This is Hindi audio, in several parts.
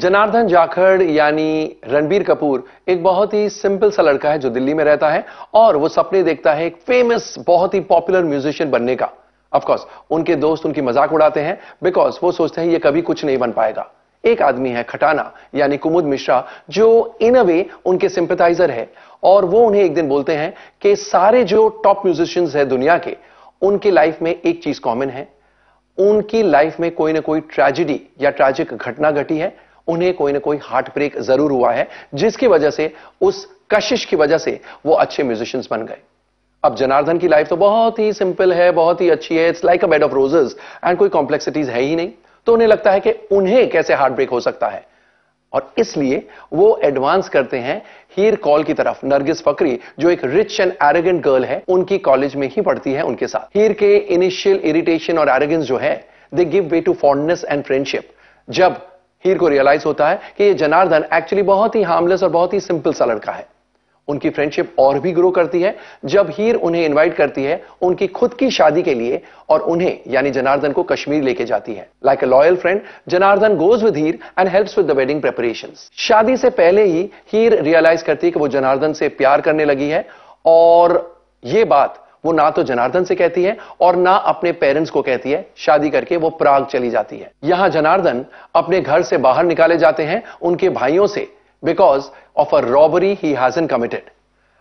जनार्दन जाखड़ यानी रणबीर कपूर एक बहुत ही सिंपल सा लड़का है जो दिल्ली में रहता है और वो सपने देखता है एक फेमस बहुत ही पॉपुलर म्यूजिशियन बनने का ऑफकोर्स उनके दोस्त उनकी मजाक उड़ाते हैं बिकॉज वो सोचते हैं ये कभी कुछ नहीं बन पाएगा एक आदमी है खटाना यानी कुमुद मिश्रा जो इन अ वे उनके सिंपथाइजर है और वो उन्हें एक दिन बोलते हैं कि सारे जो टॉप म्यूजिशियंस है दुनिया के उनके लाइफ में एक चीज कॉमन है उनकी लाइफ में कोई ना कोई ट्रेजिडी या ट्रेजिक घटना घटी है उन्हें कोई ना कोई हार्ट ब्रेक जरूर हुआ है जिसकी वजह से उस कशिश की वजह से वो अच्छे म्यूजिशियंस बन गए अब जनार्दन की लाइफ तो बहुत ही सिंपल है बहुत ही अच्छी है it's like a bed of roses and कोई कॉम्प्लेक्सिटीज है ही नहीं तो उन्हें लगता है कि उन्हें कैसे हार्ट ब्रेक हो सकता है और इसलिए वो एडवांस करते हैं हीर कॉल की तरफ नरगिस फकरी जो एक रिच एंड एरेगेंट गर्ल है उनकी कॉलेज में ही पढ़ती है उनके साथ हीर के इनिशियल इरिटेशन और एरेगेंस जो है they give way to fondness and friendship जब हीर को रियलाइज होता है कि ये जनार्दन एक्चुअली बहुत ही हार्मलेस और बहुत ही सिंपल सा लड़का है उनकी फ्रेंडशिप और भी ग्रो करती है जब हीर उन्हें इनवाइट करती है उनकी खुद की शादी के लिए और उन्हें यानी जनार्दन को कश्मीर लेके जाती है like a loyal friend Janardhan goes with Heer and helps with the wedding preparation शादी से पहले ही हीर रियलाइज करती है कि वो जनार्दन से प्यार करने लगी है और ये बात वो ना तो जनार्दन से कहती है और ना अपने पेरेंट्स को कहती है शादी करके वो प्राग चली जाती है यहां जनार्दन अपने घर से बाहर निकाले जाते हैं उनके भाइयों से because of a robbery he has been committed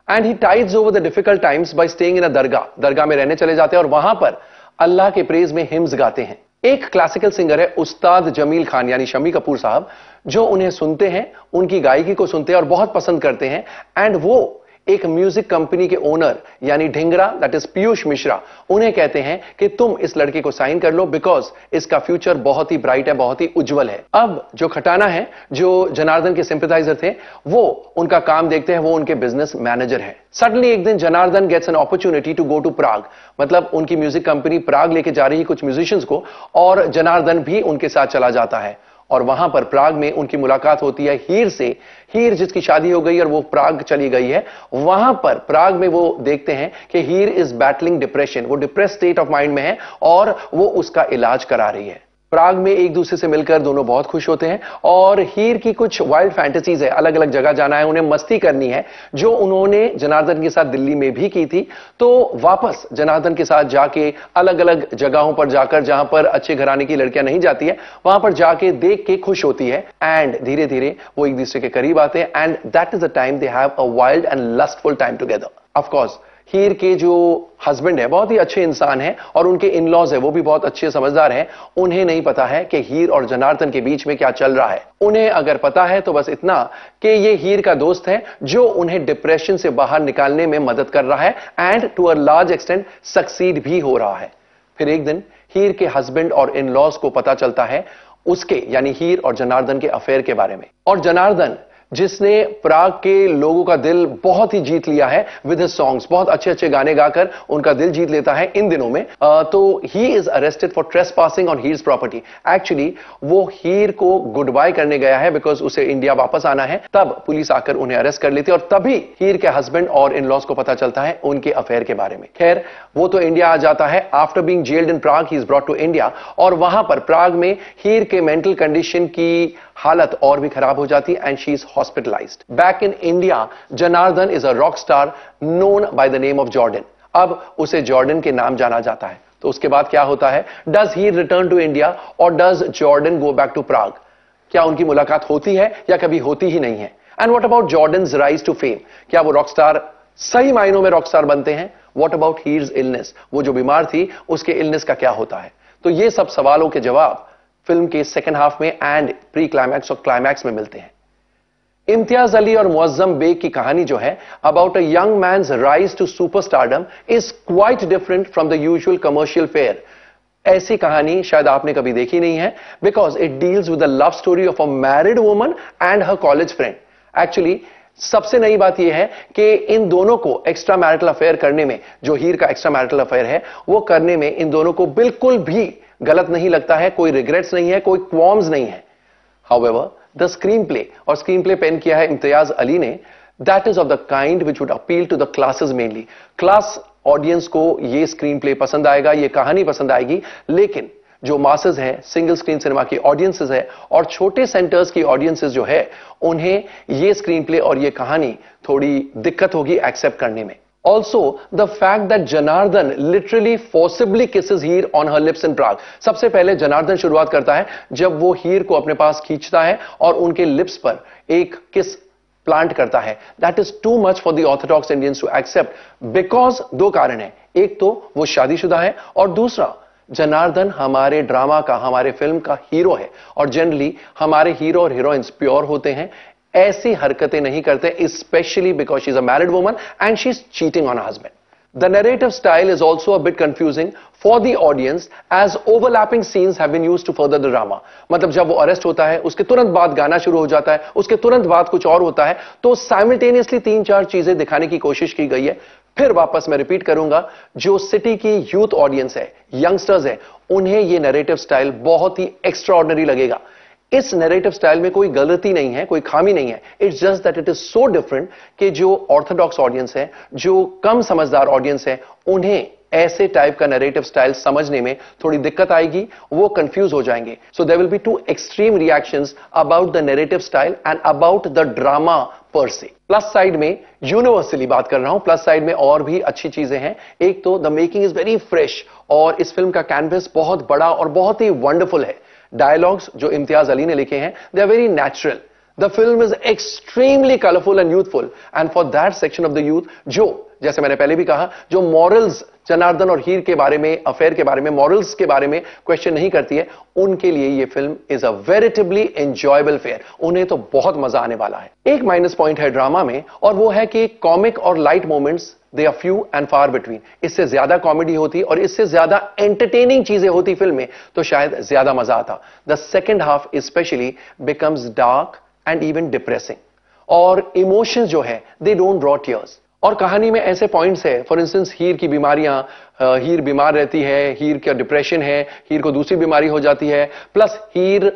and he tides over the difficult times by staying in a dargah दरगाह में रहने चले जाते हैं और वहां पर अल्लाह के प्रेज में हिम्स गाते हैं एक क्लासिकल सिंगर है उस्ताद जमील खान यानी शमी कपूर साहब जो उन्हें सुनते हैं उनकी गायकी को सुनते हैं और बहुत पसंद करते हैं एंड वो एक म्यूजिक कंपनी के ओनर यानी ढिंगरा दैट इज पीयूष मिश्रा उन्हें कहते हैं कि तुम इस लड़के को साइन कर लो बिकॉज इसका फ्यूचर बहुत ही ब्राइट है बहुत ही उज्जवल है अब जो खटाना है जो जनार्दन के सिंपथाइजर थे वो उनका काम देखते हैं वो उनके बिजनेस मैनेजर है सडनली एक दिन Janardhan gets an opportunity to go to Prague मतलब उनकी म्यूजिक कंपनी प्राग लेके जा रही है कुछ म्यूजिशियंस को और जनार्दन भी उनके साथ चला जाता है और वहां पर प्राग में उनकी मुलाकात होती है हीर से हीर जिसकी शादी हो गई और वो प्राग चली गई है वहां पर प्राग में वो देखते हैं कि हीर इज बैटलिंग डिप्रेशन वो डिप्रेस स्टेट ऑफ माइंड में है और वो उसका इलाज करा रही है प्राग में एक दूसरे से मिलकर दोनों बहुत खुश होते हैं और हीर की कुछ वाइल्ड फैंटेसीज है अलग अलग जगह जाना है उन्हें मस्ती करनी है जो उन्होंने जनार्दन के साथ दिल्ली में भी की थी तो वापस जनार्दन के साथ जाके अलग अलग जगहों पर जाकर जहां पर अच्छे घराने की लड़कियां नहीं जाती है वहां पर जाके देख के खुश होती है एंड धीरे धीरे वो एक दूसरे के करीब आते हैं and that is a time they have a wild and lustful time together of course Heer के जो हस्बैंड है बहुत ही अच्छे इंसान है और उनके इन लॉज है वो भी बहुत अच्छे समझदार हैं उन्हें नहीं पता है कि हीर और जनार्दन के बीच में क्या चल रहा है उन्हें अगर पता है तो बस इतना कि ये हीर का दोस्त है जो उन्हें डिप्रेशन से बाहर निकालने में मदद कर रहा है and to a large extent succeed भी हो रहा है फिर एक दिन हीर के हस्बैंड और इन लॉज को पता चलता है उसके यानी हीर और जनार्दन के अफेयर के बारे में और जनार्दन जिसने प्राग के लोगों का दिल बहुत ही जीत लिया है विद सॉन्ग्स बहुत अच्छे अच्छे गाने गाकर उनका दिल जीत लेता है इन दिनों में आ, तो he is arrested for trespassing on her property actually वो हीर को गुड बाय करने गया है बिकॉज उसे इंडिया वापस आना है तब पुलिस आकर उन्हें अरेस्ट कर लेती है और तभी हीर के हस्बैंड और इन लॉस को पता चलता है उनके अफेयर के बारे में खैर वो तो इंडिया आ जाता है after being jailed in Prague he is brought to India और वहां पर प्राग में हीर के मेंटल कंडीशन की हालत और भी खराब हो जाती है and she is hospitalize back in India Janardhan is a rock star known by the name of Jordan अब उसे जॉर्डन के नाम जाना जाता है तो उसके बाद क्या होता है does he return to India और does Jordan go back to Prague क्या उनकी मुलाकात होती है या कभी होती ही नहीं है and what about Jordan rise to fame क्या वो रॉक स्टार सही मायनों में रॉक स्टार बनते हैं वॉट अबाउट हीज इलनेस वो जो बीमार थी उसके इलनेस का क्या होता है तो ये सब सवालों के जवाब फिल्म के सेकेंड हाफ में एंड प्री क्लाइमैक्स और क्लाइमैक्स में मिलते हैं इम्तियाज अली और मुआजम बेग की कहानी जो है about a young man rise to superstardom is quite different from the usual commercial fare ऐसी कहानी शायद आपने कभी देखी नहीं है because it deals with the love story of a married woman and her college friend actually सबसे नई बात यह है कि इन दोनों को एक्स्ट्रा मैरिटल अफेयर करने में जो हीर का एक्स्ट्रा मैरिटल अफेयर है वो करने में इन दोनों को बिल्कुल भी गलत नहीं लगता है कोई रिग्रेट्स नहीं है कोई क्वॉम्स नहीं है हाउएवर द स्क्रीन प्ले और स्क्रीन प्ले पेन किया है इम्तियाज अली ने that is of the kind which would appeal to the classes mainly class audience को ये स्क्रीन प्ले पसंद आएगा ये कहानी पसंद आएगी लेकिन जो मासेस हैं सिंगल स्क्रीन सिनेमा की ऑडियंसेस है और छोटे सेंटर्स की ऑडियंसेस जो है उन्हें यह स्क्रीन प्ले और ये कहानी थोड़ी दिक्कत होगी एक्सेप्ट करने में also the fact that Janardhan literally forcibly kisses Heer on her lips in Prague. सबसे पहले जनार्दन शुरुआत करता है जब वो हीर को अपने पास खींचता है और उनके लिप्स पर एक किस प्लांट करता है that is too much for the Indians to accept because दो कारण है एक तो वो शादीशुदा है और दूसरा जनार्दन हमारे ड्रामा का हमारे फिल्म का हीरो है और जनरली हमारे हीरो और हीरोइंस प्योर होते हैं ऐसी हरकतें नहीं करते specially because she is a married woman and she is cheating on husband The narrative style is also a bit confusing for the audience as overlapping scenes have been used to further the drama. मतलब जब वो अरेस्ट होता है उसके तुरंत बाद गाना शुरू हो जाता है उसके तुरंत बाद कुछ और होता है तो साइमिलटेनियसली तीन चार चीजें दिखाने की कोशिश की गई है फिर वापस मैं रिपीट करूंगा जो सिटी की यूथ ऑडियंस है यंगस्टर्स है उन्हें यह नरेटिव स्टाइल बहुत ही एक्स्ट्रा लगेगा इस नैरेटिव स्टाइल में कोई गलती नहीं है कोई खामी नहीं है it's just that it is so different कि जो ऑर्थोडॉक्स ऑडियंस है जो कम समझदार ऑडियंस है उन्हें ऐसे टाइप का नैरेटिव स्टाइल समझने में थोड़ी दिक्कत आएगी वो कंफ्यूज हो जाएंगे so they will be too extreme reaction about the narrative style and about the drama per se plus side में यूनिवर्सली बात कर रहा हूं प्लस साइड में और भी अच्छी चीजें हैं एक तो the making is very fresh और इस फिल्म का कैनवस बहुत बड़ा और बहुत ही वंडरफुल है डायलॉग्स जो इम्तियाज अली ने लिखे हैं they are very natural the film is extremely colourful and youthful and for that section of the youth जो जैसे मैंने पहले भी कहा जो मॉरल्स जनार्दन और हीर के बारे में अफेयर के बारे में मॉरल्स के बारे में क्वेश्चन नहीं करती है उनके लिए ये film is a veritably enjoyable fare उन्हें तो बहुत मजा आने वाला है एक माइनस पॉइंट है ड्रामा में और वो है कि कॉमिक और light moments they are few and far between इससे ज्यादा कॉमेडी होती और इससे ज्यादा एंटरटेनिंग चीजें होती फिल्म में तो शायद ज्यादा मजा आता the second half specially becomes dark and even depressing और इमोशंस जो है दे डोंट ड्रॉ टीयर्स और कहानी में ऐसे पॉइंट्स है फॉर इंस्टेंस हीर की बीमारियां हीर बीमार रहती है हीर का डिप्रेशन है हीर को दूसरी बीमारी हो जाती है प्लस हीर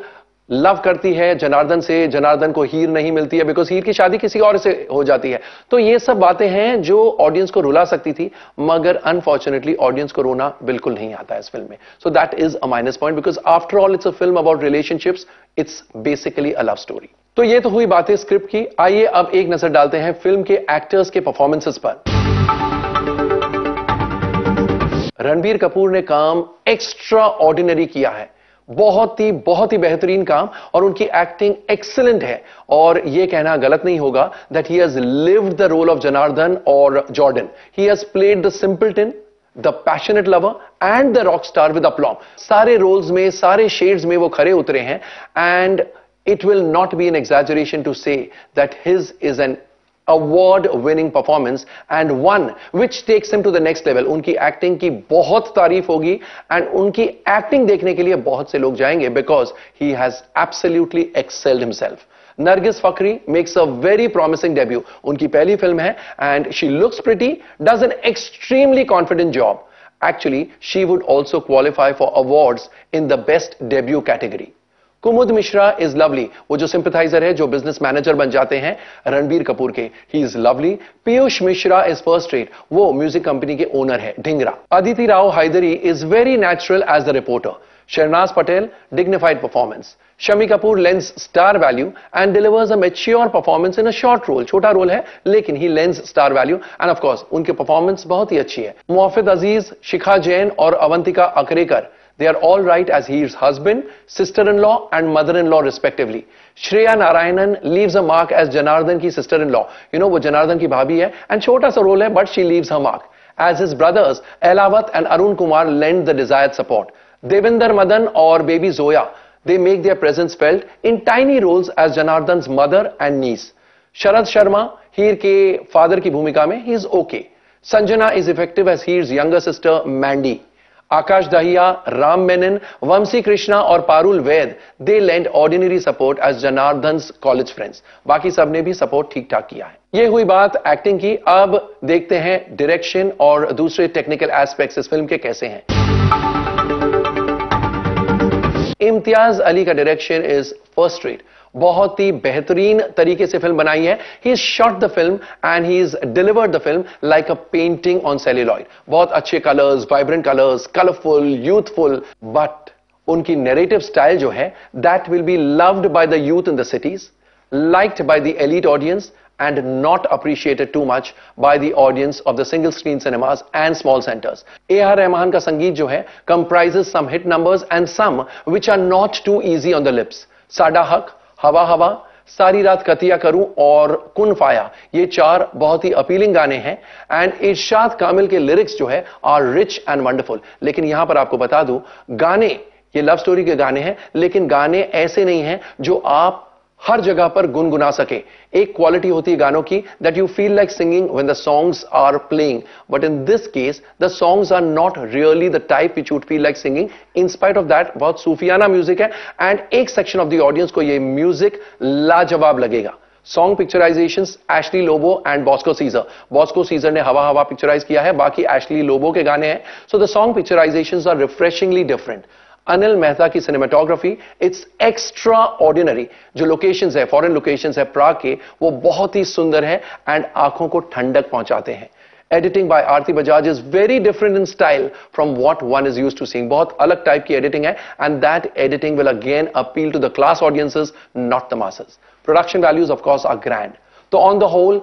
लव करती है जनार्दन से जनार्दन को हीर नहीं मिलती है बिकॉज हीर की शादी किसी और से हो जाती है तो ये सब बातें हैं जो ऑडियंस को रुला सकती थी मगर अनफॉर्चुनेटली ऑडियंस को रोना बिल्कुल नहीं आता इस फिल्म में so that is a minus point because after all it's a film about relationships it's basically a love story तो ये तो हुई बातें स्क्रिप्ट की आइए अब एक नजर डालते हैं फिल्म के एक्टर्स के परफॉर्मेंसेस पर रणबीर कपूर ने काम एक्स्ट्रा ऑर्डिनरी किया है बहुत ही बहुत ही बेहतरीन काम और उनकी एक्टिंग एक्सेलेंट है और यह कहना गलत नहीं होगा that he has lived the role of Janardhan और Jordan he has played the teen the passionate lover and the rock star with aplomb सारे रोल्स में सारे शेड्स में वो खड़े उतरे हैं and it will not be an exaggeration to say that his is an award-winning performance and one which takes him to the next level. उनकी acting की बहुत तारीफ होगी and उनकी acting देखने के लिए बहुत से लोग जाएंगे because he has absolutely excelled himself. Nargis Fakhri makes a very promising debut. उनकी पहली फिल्म है and she looks pretty, does an extremely confident job. Actually, she would also qualify for awards in the best debut category. Kumud Mishra is lovely वो जो सिंपथाइजर है जो बिजनेस मैनेजर बन जाते हैं रणबीर कपूर के he is lovely Piyush Mishra is first rate वो म्यूजिक कंपनी के ओनर है Dhingra Aditi Rao Hydari is very natural as the reporter Sharnaz Patel dignified performance Shammi Kapoor lends star value and delivers a mature performance in a short role छोटा रोल है लेकिन he lends star value and of course उनकी performance बहुत ही अच्छी है मुआफिद अजीज शिखा जैन और Avantika अकरेकर They are all right as he is husband, sister-in-law and mother-in-law respectively. Shreya Narayanan leaves a mark as Janardhan ki sister-in-law. You know, wo Janardhan ki bhabhi hai and chota sa role hai but she leaves her mark. As his brothers, Elavat and Arun Kumar lend the desired support. Devinder Madan or baby Zoya, they make their presence felt in tiny roles as Janardhan's mother and niece. Sharad Sharma, here ke father ki bhumika mein, he is okay. Sanjana is effective as Heer's younger sister Mandy. आकाश दहिया राम मेनन वंशी कृष्णा और Parul Ved they lend ordinary support as Janardhan college friends बाकी सब ने भी सपोर्ट ठीक ठाक किया है ये हुई बात एक्टिंग की अब देखते हैं डायरेक्शन और दूसरे टेक्निकल एस्पेक्ट्स इस फिल्म के कैसे हैं इम्तियाज अली का डायरेक्शन इज फर्स्ट रेट बहुत ही बेहतरीन तरीके से फिल्म बनाई है he shot the film and he is delivered the film like a painting on celluloid बहुत अच्छे colours vibrant colours colourful youthful but उनकी नेरेटिव स्टाइल जो है that will be loved by the youth in the cities liked by the elite audience and not appreciated too much by the audience of the single screen cinemas and small centers. A.R. Rahman ka sangeet jo hai comprises some hit numbers and some which are not too easy on the lips. Sada Haq, Hawa Hawa, सारी रात कतिया करूं और कुन फाया ये चार बहुत ही अपीलिंग गाने हैं एंड इर्शाद कामिल के लिरिक्स जो है आर रिच एंड वंडरफुल लेकिन यहां पर आपको बता दूं गाने ये लव स्टोरी के गाने हैं लेकिन गाने ऐसे नहीं हैं जो आप हर जगह पर गुनगुना सके एक क्वालिटी होती है गानों की that you feel like singing when the songs are playing but in this case the songs are not really the type which you'd feel like singing in spite of that बहुत सूफियाना म्यूजिक है एंड एक सेक्शन ऑफ द ऑडियंस को यह म्यूजिक लाजवाब लगेगा song picturisation Ashley Lobo and Bosco Caesar Bosco Caesar ने हवा हवा पिक्चराइज किया है बाकी एशली लोबो के गाने हैं so the song picturisation are refreshingly different Anil Mehta की सिनेमाटोग्राफी इट्स एक्स्ट्रा ऑर्डिनरी जो लोकेशन है फॉरन लोकेशन है प्राग के वो बहुत ही सुंदर है एंड आंखों को ठंडक पहुंचाते हैं editing by Aarti Bajaj is very different in style from what one is use to see बहुत अलग टाइप की एडिटिंग है and that editing will again appeal to the class audiences not the masses production values of course are grand तो ऑन द होल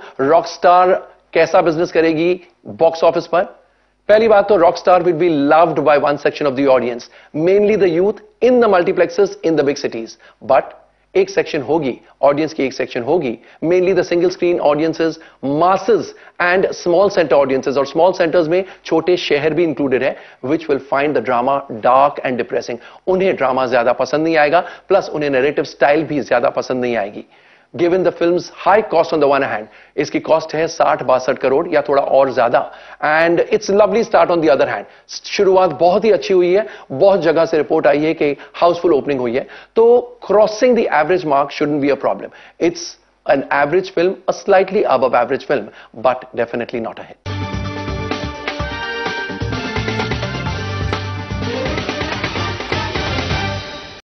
स्टार कैसा बिजनेस करेगी बॉक्स ऑफिस पर पहली बात तो rock star will be loved by one section of the audience mainly the youth in the multiplexes in the big cities but एक सेक्शन होगी ऑडियंस की एक सेक्शन होगी mainly the single screen audiences masses and small centre audiences और स्मॉल सेंटर्स में छोटे शहर भी इंक्लूडेड है which will find the drama dark and depressing उन्हें ड्रामा ज्यादा पसंद नहीं आएगा प्लस उन्हें नेरेटिव स्टाइल भी ज्यादा पसंद नहीं आएगी given the film high cost on the one hand इसकी कॉस्ट है साठ बासठ करोड़ या थोड़ा और ज्यादा and it's lovely start on the other hand शुरुआत बहुत ही अच्छी हुई है बहुत जगह से रिपोर्ट आई है कि हाउसफुल ओपनिंग हुई है तो crossing the average marks should be a problem it's an average film a slightly above average film, but definitely not a